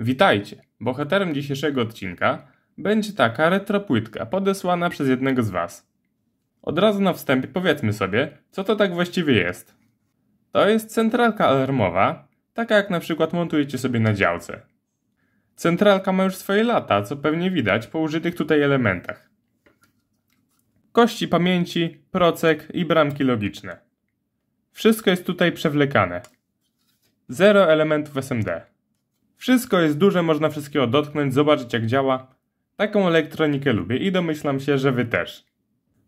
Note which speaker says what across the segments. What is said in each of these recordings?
Speaker 1: Witajcie! Bohaterem dzisiejszego odcinka będzie taka retropłytka podesłana przez jednego z Was. Od razu na wstępie powiedzmy sobie, co to tak właściwie jest. To jest centralka alarmowa, taka jak na przykład montujecie sobie na działce. Centralka ma już swoje lata, co pewnie widać po użytych tutaj elementach. Kości pamięci, procek i bramki logiczne. Wszystko jest tutaj przewlekane. Zero elementów SMD. Wszystko jest duże, można wszystkiego dotknąć, zobaczyć jak działa. Taką elektronikę lubię i domyślam się, że wy też.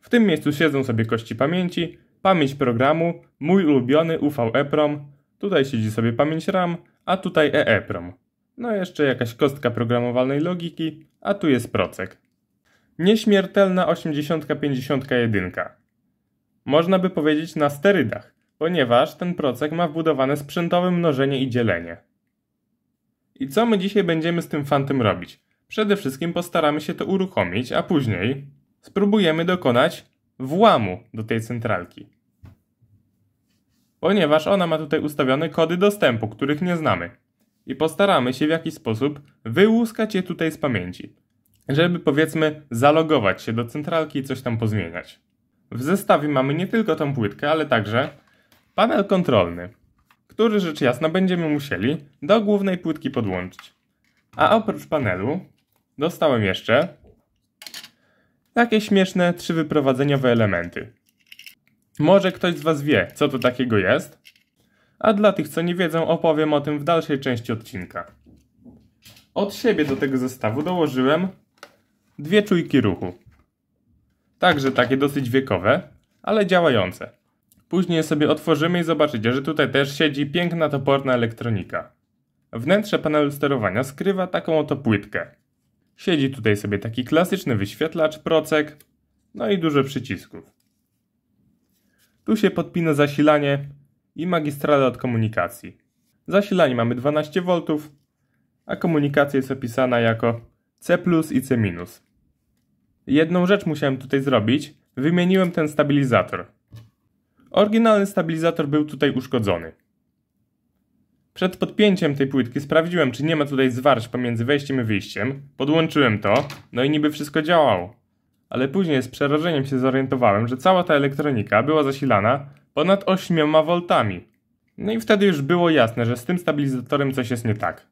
Speaker 1: W tym miejscu siedzą sobie kości pamięci, pamięć programu, mój ulubiony UV EEPROM, tutaj siedzi sobie pamięć RAM, a tutaj EEPROM. No jeszcze jakaś kostka programowalnej logiki, a tu jest procek. Nieśmiertelna 8051. Można by powiedzieć na sterydach, ponieważ ten procek ma wbudowane sprzętowe mnożenie i dzielenie. I co my dzisiaj będziemy z tym fantem robić? Przede wszystkim postaramy się to uruchomić, a później spróbujemy dokonać włamu do tej centralki. Ponieważ ona ma tutaj ustawione kody dostępu, których nie znamy. I postaramy się w jakiś sposób wyłuskać je tutaj z pamięci. Żeby powiedzmy zalogować się do centralki i coś tam pozmieniać. W zestawie mamy nie tylko tą płytkę, ale także panel kontrolny który rzecz jasna będziemy musieli do głównej płytki podłączyć. A oprócz panelu dostałem jeszcze takie śmieszne trzy wyprowadzeniowe elementy. Może ktoś z Was wie, co to takiego jest? A dla tych, co nie wiedzą, opowiem o tym w dalszej części odcinka. Od siebie do tego zestawu dołożyłem dwie czujki ruchu. Także takie dosyć wiekowe, ale działające. Później sobie otworzymy i zobaczycie, że tutaj też siedzi piękna toporna elektronika. Wnętrze panelu sterowania skrywa taką oto płytkę. Siedzi tutaj sobie taki klasyczny wyświetlacz, procek, no i dużo przycisków. Tu się podpina zasilanie i magistrala od komunikacji. Zasilanie mamy 12V, a komunikacja jest opisana jako C i C-. Jedną rzecz musiałem tutaj zrobić, wymieniłem ten stabilizator. Oryginalny stabilizator był tutaj uszkodzony. Przed podpięciem tej płytki sprawdziłem, czy nie ma tutaj zwarć pomiędzy wejściem i wyjściem. Podłączyłem to, no i niby wszystko działało. Ale później z przerażeniem się zorientowałem, że cała ta elektronika była zasilana ponad 8 V. No i wtedy już było jasne, że z tym stabilizatorem coś jest nie tak.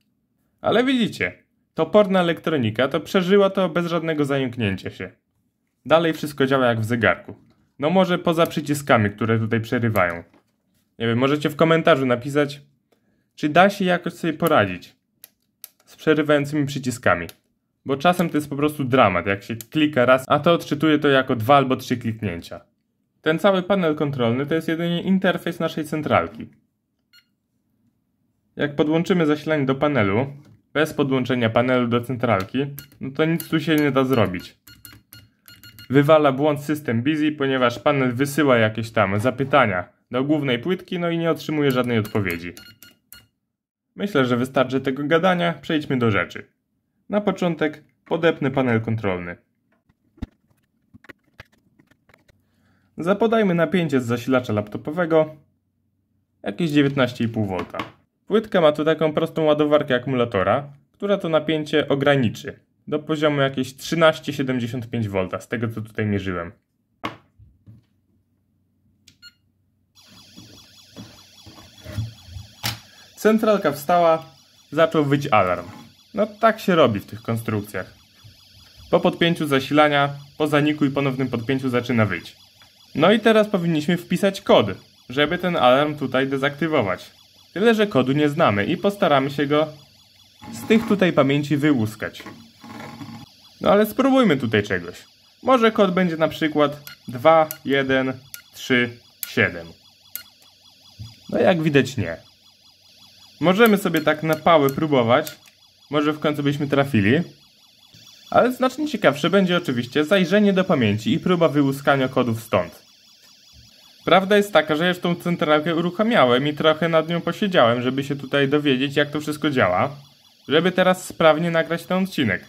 Speaker 1: Ale widzicie, to porna elektronika to przeżyła to bez żadnego zająknięcia się. Dalej wszystko działa jak w zegarku. No może poza przyciskami, które tutaj przerywają. Nie wiem, możecie w komentarzu napisać, czy da się jakoś sobie poradzić z przerywającymi przyciskami. Bo czasem to jest po prostu dramat, jak się klika raz, a to odczytuje to jako dwa albo trzy kliknięcia. Ten cały panel kontrolny to jest jedynie interfejs naszej centralki. Jak podłączymy zasilanie do panelu, bez podłączenia panelu do centralki, no to nic tu się nie da zrobić wywala błąd system busy, ponieważ panel wysyła jakieś tam zapytania do głównej płytki, no i nie otrzymuje żadnej odpowiedzi. Myślę, że wystarczy tego gadania, przejdźmy do rzeczy. Na początek podepnę panel kontrolny. Zapodajmy napięcie z zasilacza laptopowego, jakieś 19,5 V. Płytka ma tu taką prostą ładowarkę akumulatora, która to napięcie ograniczy do poziomu jakieś 13,75 V, z tego co tutaj mierzyłem. Centralka wstała, zaczął wyć alarm. No tak się robi w tych konstrukcjach. Po podpięciu zasilania, po zaniku i ponownym podpięciu zaczyna wyć. No i teraz powinniśmy wpisać kod, żeby ten alarm tutaj dezaktywować. Tyle, że kodu nie znamy i postaramy się go z tych tutaj pamięci wyłuskać. No ale spróbujmy tutaj czegoś. Może kod będzie na przykład 2, 1, 3, 7. No jak widać nie. Możemy sobie tak na pały próbować. Może w końcu byśmy trafili. Ale znacznie ciekawsze będzie oczywiście zajrzenie do pamięci i próba wyłuskania kodów stąd. Prawda jest taka, że ja już tą centralkę uruchamiałem i trochę nad nią posiedziałem, żeby się tutaj dowiedzieć jak to wszystko działa. Żeby teraz sprawnie nagrać ten odcinek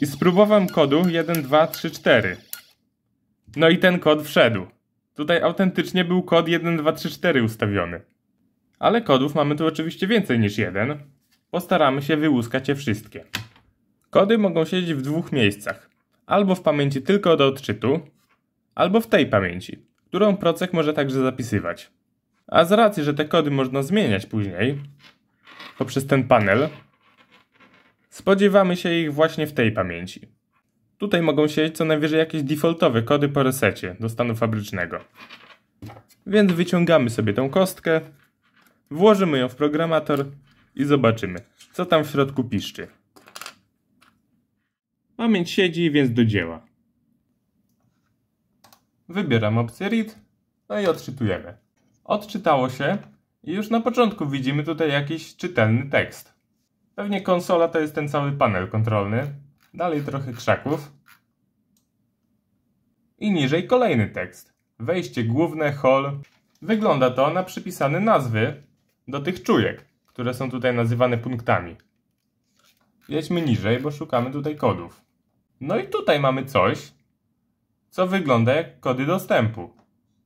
Speaker 1: i spróbowałem kodu 1234. No i ten kod wszedł. Tutaj autentycznie był kod 1234 ustawiony. Ale kodów mamy tu oczywiście więcej niż jeden. Postaramy się wyłuskać je wszystkie. Kody mogą siedzieć w dwóch miejscach. Albo w pamięci tylko do odczytu, albo w tej pamięci, którą procek może także zapisywać. A z racji, że te kody można zmieniać później poprzez ten panel, Spodziewamy się ich właśnie w tej pamięci. Tutaj mogą siedzieć co najwyżej jakieś defaultowe kody po resecie do stanu fabrycznego. Więc wyciągamy sobie tą kostkę, włożymy ją w programator i zobaczymy, co tam w środku piszczy. Pamięć siedzi, więc do dzieła. Wybieram opcję read, no i odczytujemy. Odczytało się i już na początku widzimy tutaj jakiś czytelny tekst. Pewnie konsola to jest ten cały panel kontrolny. Dalej trochę krzaków. I niżej kolejny tekst. Wejście główne, hall. Wygląda to na przypisane nazwy do tych czujek, które są tutaj nazywane punktami. Jedźmy niżej, bo szukamy tutaj kodów. No i tutaj mamy coś, co wygląda jak kody dostępu.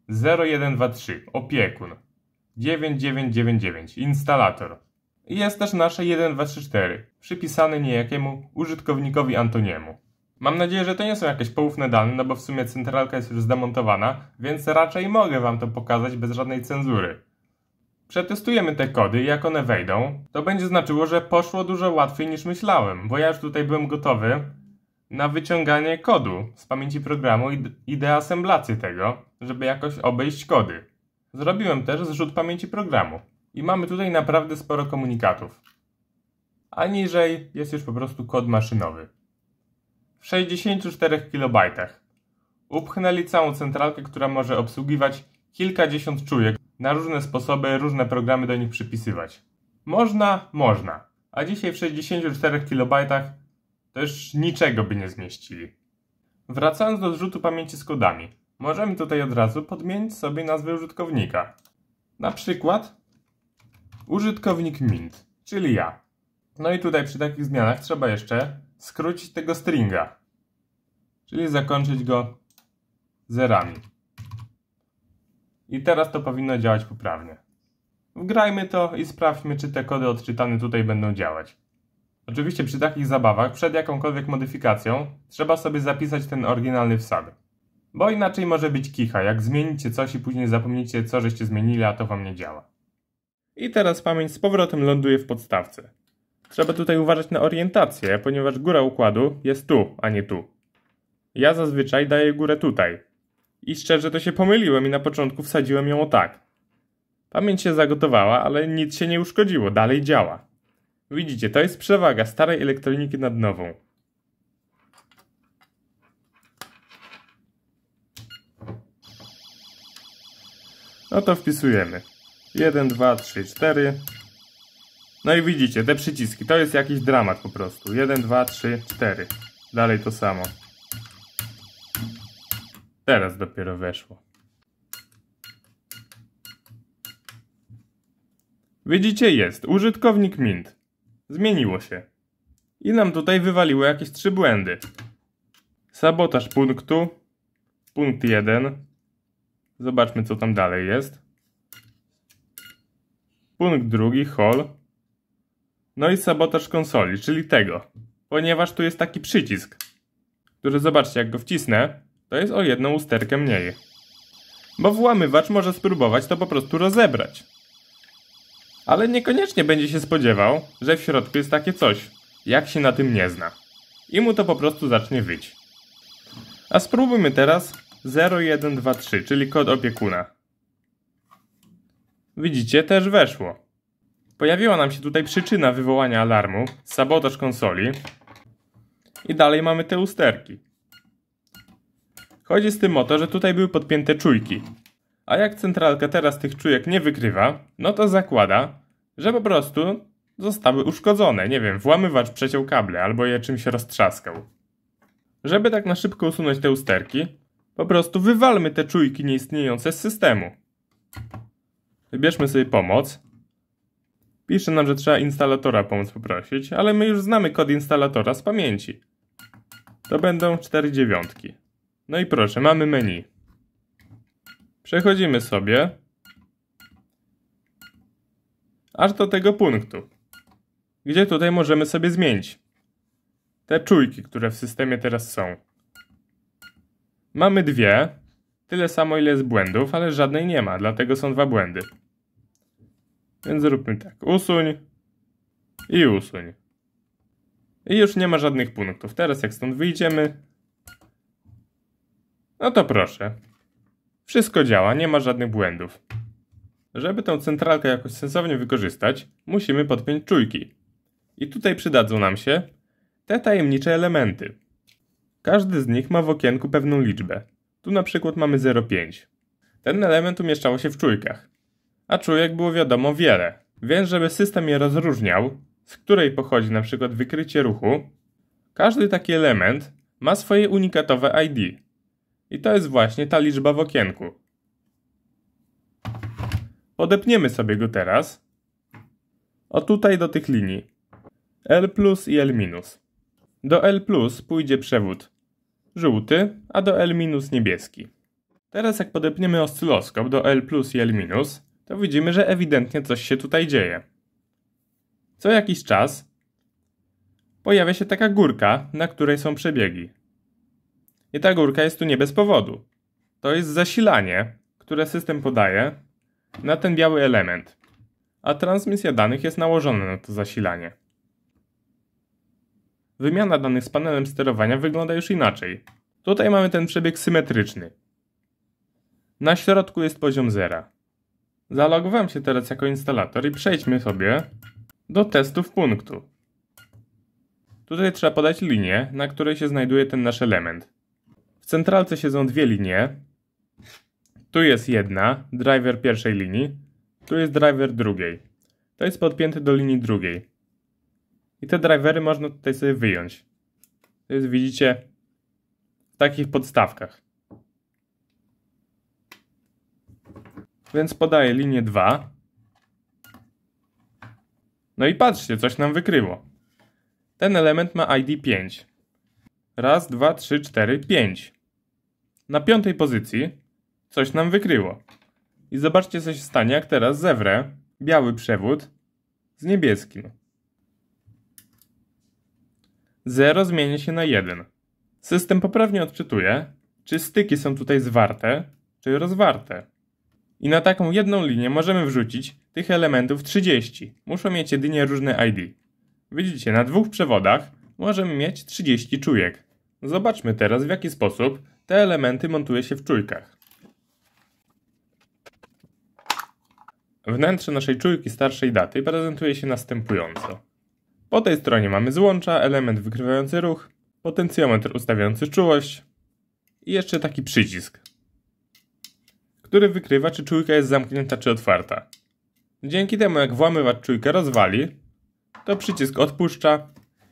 Speaker 1: 0123, opiekun. 9999, instalator. Jest też nasze 1234, przypisane niejakiemu użytkownikowi Antoniemu. Mam nadzieję, że to nie są jakieś poufne dane, no bo w sumie centralka jest już zdemontowana, więc raczej mogę wam to pokazać bez żadnej cenzury. Przetestujemy te kody i jak one wejdą, to będzie znaczyło, że poszło dużo łatwiej niż myślałem, bo ja już tutaj byłem gotowy na wyciąganie kodu z pamięci programu i, i deasemblację tego, żeby jakoś obejść kody. Zrobiłem też zrzut pamięci programu. I mamy tutaj naprawdę sporo komunikatów. A niżej jest już po prostu kod maszynowy. W 64 KB. Upchnęli całą centralkę, która może obsługiwać kilkadziesiąt czujek, na różne sposoby, różne programy do nich przypisywać. Można, można. A dzisiaj w 64 KB też niczego by nie zmieścili. Wracając do zrzutu pamięci z kodami, możemy tutaj od razu podmienić sobie nazwę użytkownika. Na przykład użytkownik mint, czyli ja. No i tutaj przy takich zmianach trzeba jeszcze skrócić tego stringa, czyli zakończyć go zerami. I teraz to powinno działać poprawnie. Wgrajmy to i sprawdźmy, czy te kody odczytane tutaj będą działać. Oczywiście przy takich zabawach, przed jakąkolwiek modyfikacją, trzeba sobie zapisać ten oryginalny wsad. Bo inaczej może być kicha, jak zmienicie coś i później zapomnicie, co żeście zmienili, a to wam nie działa. I teraz pamięć z powrotem ląduje w podstawce. Trzeba tutaj uważać na orientację, ponieważ góra układu jest tu, a nie tu. Ja zazwyczaj daję górę tutaj. I szczerze to się pomyliłem i na początku wsadziłem ją o tak. Pamięć się zagotowała, ale nic się nie uszkodziło, dalej działa. Widzicie, to jest przewaga starej elektroniki nad nową. No to wpisujemy. 1, 2, 3, 4. No i widzicie, te przyciski, to jest jakiś dramat po prostu. 1, 2, 3, 4. Dalej to samo. Teraz dopiero weszło. Widzicie, jest. Użytkownik Mint. Zmieniło się. I nam tutaj wywaliło jakieś trzy błędy. Sabotaż punktu. Punkt 1. Zobaczmy, co tam dalej jest. Punkt drugi, hol. No i sabotaż konsoli, czyli tego. Ponieważ tu jest taki przycisk, który zobaczcie, jak go wcisnę, to jest o jedną usterkę mniej. Bo włamywacz może spróbować to po prostu rozebrać. Ale niekoniecznie będzie się spodziewał, że w środku jest takie coś, jak się na tym nie zna. I mu to po prostu zacznie wyć. A spróbujmy teraz 0123, czyli kod opiekuna. Widzicie, też weszło. Pojawiła nam się tutaj przyczyna wywołania alarmu, sabotaż konsoli. I dalej mamy te usterki. Chodzi z tym o to, że tutaj były podpięte czujki. A jak centralka teraz tych czujek nie wykrywa, no to zakłada, że po prostu zostały uszkodzone. Nie wiem, włamywacz przeciął kable albo je czymś roztrzaskał. Żeby tak na szybko usunąć te usterki, po prostu wywalmy te czujki nieistniejące z systemu. Bierzmy sobie pomoc. Pisze nam, że trzeba instalatora pomóc poprosić, ale my już znamy kod instalatora z pamięci. To będą cztery dziewiątki. No i proszę, mamy menu. Przechodzimy sobie aż do tego punktu, gdzie tutaj możemy sobie zmienić te czujki, które w systemie teraz są. Mamy dwie, tyle samo ile jest błędów, ale żadnej nie ma, dlatego są dwa błędy.
Speaker 2: Więc zróbmy tak.
Speaker 1: Usuń i usuń. I już nie ma żadnych punktów. Teraz jak stąd wyjdziemy, no to proszę. Wszystko działa, nie ma żadnych błędów. Żeby tę centralkę jakoś sensownie wykorzystać, musimy podpiąć czujki. I tutaj przydadzą nam się te tajemnicze elementy. Każdy z nich ma w okienku pewną liczbę. Tu na przykład mamy 0,5. Ten element umieszczało się w czujkach a czujek było wiadomo wiele. Więc żeby system je rozróżniał, z której pochodzi na przykład wykrycie ruchu, każdy taki element ma swoje unikatowe ID. I to jest właśnie ta liczba w okienku. Podepniemy sobie go teraz. O tutaj do tych linii. L plus i L minus. Do L plus pójdzie przewód żółty, a do L minus niebieski. Teraz jak podepniemy oscyloskop do L plus i L minus, to widzimy, że ewidentnie coś się tutaj dzieje. Co jakiś czas pojawia się taka górka, na której są przebiegi. I ta górka jest tu nie bez powodu. To jest zasilanie, które system podaje na ten biały element, a transmisja danych jest nałożona na to zasilanie. Wymiana danych z panelem sterowania wygląda już inaczej. Tutaj mamy ten przebieg symetryczny. Na środku jest poziom zera. Zalogowałem się teraz jako instalator i przejdźmy sobie do testów punktu. Tutaj trzeba podać linię, na której się znajduje ten nasz element. W centralce siedzą dwie linie. Tu jest jedna, driver pierwszej linii. Tu jest driver drugiej. To jest podpięty do linii drugiej. I te drivery można tutaj sobie wyjąć. To jest, widzicie, w takich podstawkach. Więc podaję linię 2. No i patrzcie, coś nam wykryło. Ten element ma ID 5. Raz, dwa, trzy, cztery, pięć. Na piątej pozycji coś nam wykryło. I zobaczcie, co się stanie, jak teraz zewrę biały przewód z niebieskim. 0 zmieni się na 1. System poprawnie odczytuje, czy styki są tutaj zwarte, czy rozwarte. I na taką jedną linię możemy wrzucić tych elementów 30. Muszą mieć jedynie różne ID. Widzicie, na dwóch przewodach możemy mieć 30 czujek. Zobaczmy teraz w jaki sposób te elementy montuje się w czujkach. Wnętrze naszej czujki starszej daty prezentuje się następująco. Po tej stronie mamy złącza, element wykrywający ruch, potencjometr ustawiający czułość i jeszcze taki przycisk, który wykrywa, czy czujka jest zamknięta czy otwarta. Dzięki temu, jak włamywacz czujkę rozwali, to przycisk odpuszcza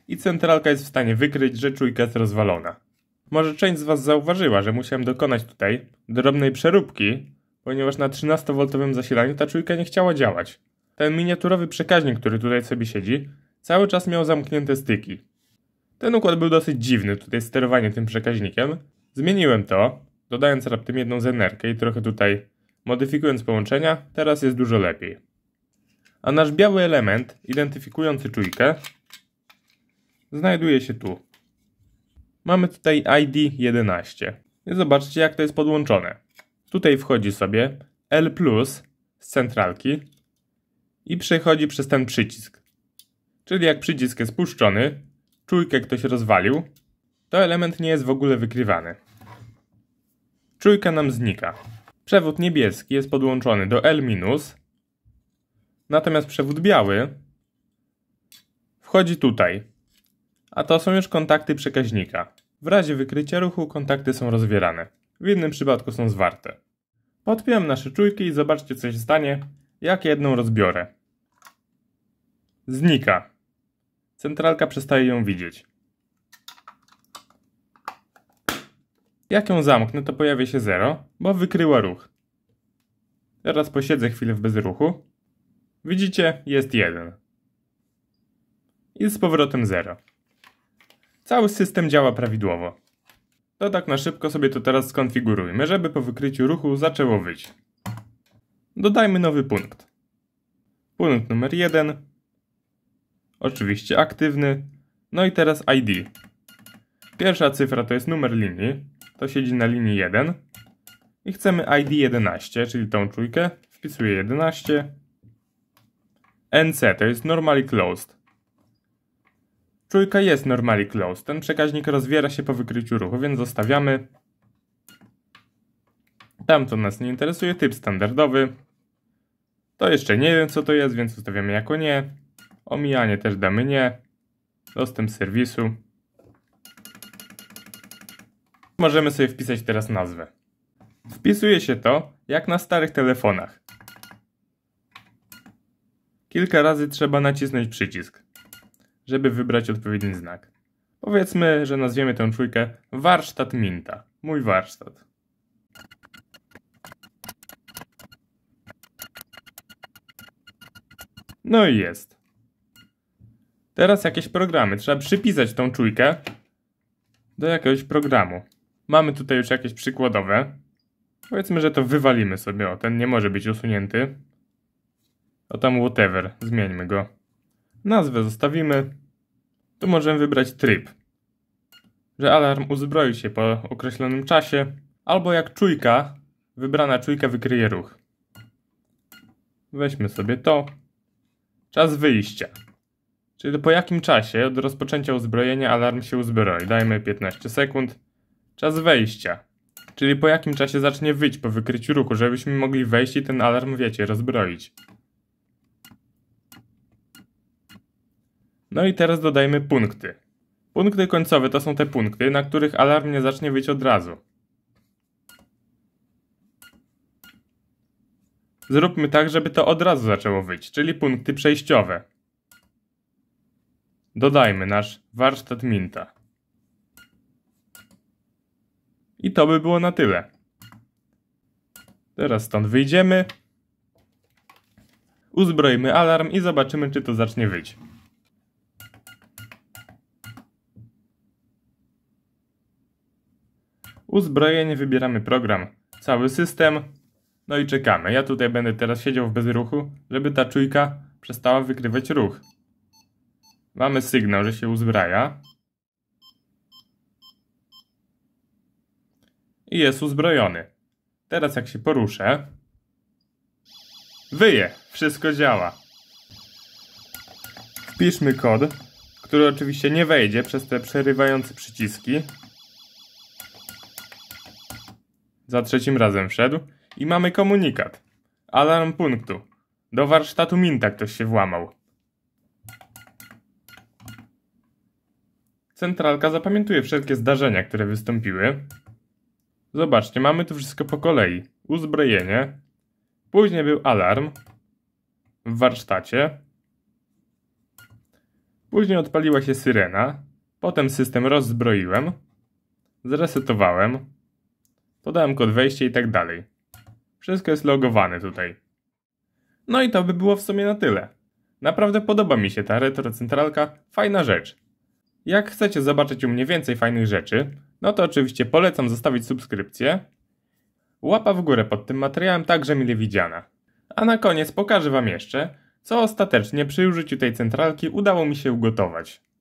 Speaker 1: i centralka jest w stanie wykryć, że czujka jest rozwalona. Może część z Was zauważyła, że musiałem dokonać tutaj drobnej przeróbki, ponieważ na 13V zasilaniu ta czujka nie chciała działać. Ten miniaturowy przekaźnik, który tutaj sobie siedzi, cały czas miał zamknięte styki. Ten układ był dosyć dziwny, tutaj sterowanie tym przekaźnikiem. Zmieniłem to, dodając raptem jedną zenerkę i trochę tutaj modyfikując połączenia, teraz jest dużo lepiej. A nasz biały element, identyfikujący czujkę, znajduje się tu. Mamy tutaj ID 11. I zobaczcie jak to jest podłączone. Tutaj wchodzi sobie L plus z centralki i przechodzi przez ten przycisk. Czyli jak przycisk jest puszczony, czujkę ktoś rozwalił, to element nie jest w ogóle wykrywany. Trójka nam znika. Przewód niebieski jest podłączony do L-, natomiast przewód biały wchodzi tutaj. A to są już kontakty przekaźnika. W razie wykrycia ruchu kontakty są rozwierane. W innym przypadku są zwarte. Podpiąłem nasze czujki i zobaczcie co się stanie, jak jedną rozbiorę. Znika. Centralka przestaje ją widzieć. Jak ją zamknę, to pojawi się 0, bo wykryła ruch. Teraz posiedzę chwilę w bezruchu. Widzicie, jest 1. I z powrotem 0. Cały system działa prawidłowo. To tak na szybko sobie to teraz skonfigurujmy, żeby po wykryciu ruchu zaczęło wyjść. Dodajmy nowy punkt. Punkt numer 1. Oczywiście aktywny. No i teraz ID. Pierwsza cyfra to jest numer linii to siedzi na linii 1 i chcemy ID 11, czyli tą czujkę. wpisuję 11. NC to jest normally closed. Czujka jest normally closed. Ten przekaźnik rozwiera się po wykryciu ruchu, więc zostawiamy. Tam to nas nie interesuje, typ standardowy. To jeszcze nie wiem co to jest, więc ustawiamy jako nie. Omijanie też damy nie. Dostęp serwisu Możemy sobie wpisać teraz nazwę. Wpisuje się to jak na starych telefonach. Kilka razy trzeba nacisnąć przycisk, żeby wybrać odpowiedni znak. Powiedzmy, że nazwiemy tę czujkę warsztat Minta. Mój warsztat. No i jest. Teraz jakieś programy. Trzeba przypisać tą czujkę do jakiegoś programu. Mamy tutaj już jakieś przykładowe. Powiedzmy, że to wywalimy sobie. O, ten nie może być usunięty. O tam whatever. Zmieńmy go. Nazwę zostawimy. Tu możemy wybrać tryb. Że alarm uzbroi się po określonym czasie. Albo jak czujka, wybrana czujka wykryje ruch. Weźmy sobie to. Czas wyjścia. Czyli po jakim czasie od rozpoczęcia uzbrojenia alarm się uzbroi. Dajmy 15 sekund. Czas wejścia. Czyli po jakim czasie zacznie wyć po wykryciu ruchu, żebyśmy mogli wejść i ten alarm, wiecie, rozbroić. No i teraz dodajmy punkty. Punkty końcowe to są te punkty, na których alarm nie zacznie wyć od razu. Zróbmy tak, żeby to od razu zaczęło wyć, czyli punkty przejściowe. Dodajmy nasz warsztat Minta. I to by było na tyle. Teraz stąd wyjdziemy. uzbroimy alarm i zobaczymy, czy to zacznie wyjść. Uzbrojenie, wybieramy program, cały system, no i czekamy. Ja tutaj będę teraz siedział w bezruchu, żeby ta czujka przestała wykrywać ruch. Mamy sygnał, że się uzbraja. i jest uzbrojony. Teraz jak się poruszę... Wyje! Wszystko działa. Wpiszmy kod, który oczywiście nie wejdzie przez te przerywające przyciski. Za trzecim razem wszedł i mamy komunikat. Alarm punktu. Do warsztatu Minta ktoś się włamał. Centralka zapamiętuje wszelkie zdarzenia, które wystąpiły, Zobaczcie, mamy tu wszystko po kolei. Uzbrojenie. Później był alarm w warsztacie. Później odpaliła się syrena. Potem system rozzbroiłem. Zresetowałem. Podałem kod wejścia i tak dalej. Wszystko jest logowane tutaj. No i to by było w sumie na tyle. Naprawdę podoba mi się ta retrocentralka, fajna rzecz. Jak chcecie zobaczyć u mnie więcej fajnych rzeczy, no to oczywiście polecam zostawić subskrypcję. Łapa w górę pod tym materiałem także mile widziana. A na koniec pokażę Wam jeszcze, co ostatecznie przy użyciu tej centralki udało mi się ugotować.